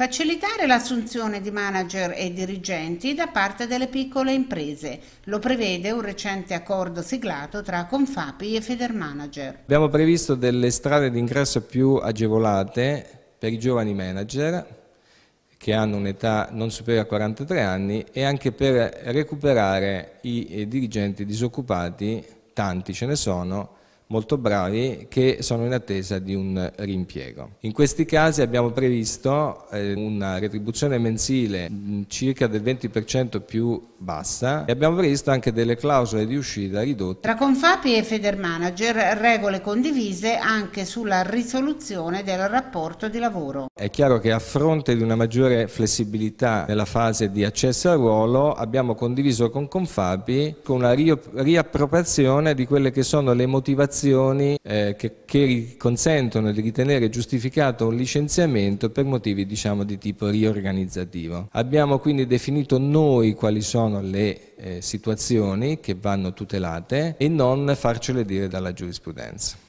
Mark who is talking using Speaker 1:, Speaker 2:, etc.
Speaker 1: Facilitare l'assunzione di manager e dirigenti da parte delle piccole imprese. Lo prevede un recente accordo siglato tra Confapi e Federmanager.
Speaker 2: Abbiamo previsto delle strade d'ingresso più agevolate per i giovani manager che hanno un'età non superiore a 43 anni e anche per recuperare i eh, dirigenti disoccupati, tanti ce ne sono, molto bravi che sono in attesa di un rimpiego. In questi casi abbiamo previsto eh, una retribuzione mensile mm, circa del 20% più bassa e abbiamo previsto anche delle clausole di uscita ridotte.
Speaker 1: Tra Confapi e Federmanager regole condivise anche sulla risoluzione del rapporto di lavoro.
Speaker 2: È chiaro che a fronte di una maggiore flessibilità nella fase di accesso al ruolo abbiamo condiviso con Confapi con una riappropriazione di quelle che sono le motivazioni motivazioni eh, che, che, consentono di ritenere giustificato un licenziamento per motivi diciamo, di tipo riorganizzativo. Abbiamo quindi definito noi quali sono le eh, situazioni che vanno tutelate e non farcele dire dalla giurisprudenza.